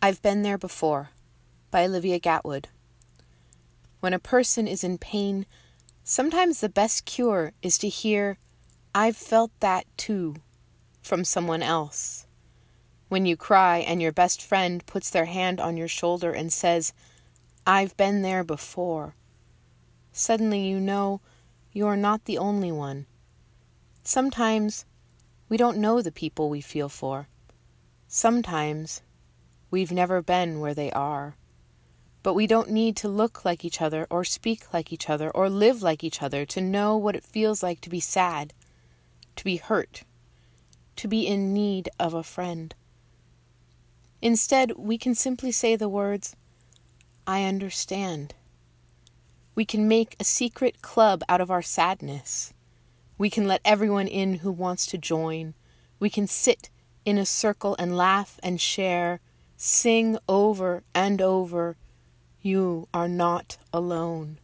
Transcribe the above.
I've Been There Before by Olivia Gatwood. When a person is in pain, sometimes the best cure is to hear, I've felt that too, from someone else. When you cry and your best friend puts their hand on your shoulder and says, I've been there before, suddenly you know you're not the only one. Sometimes we don't know the people we feel for. Sometimes We've never been where they are. But we don't need to look like each other, or speak like each other, or live like each other to know what it feels like to be sad, to be hurt, to be in need of a friend. Instead, we can simply say the words, I understand. We can make a secret club out of our sadness. We can let everyone in who wants to join. We can sit in a circle and laugh and share Sing over and over, You are not alone.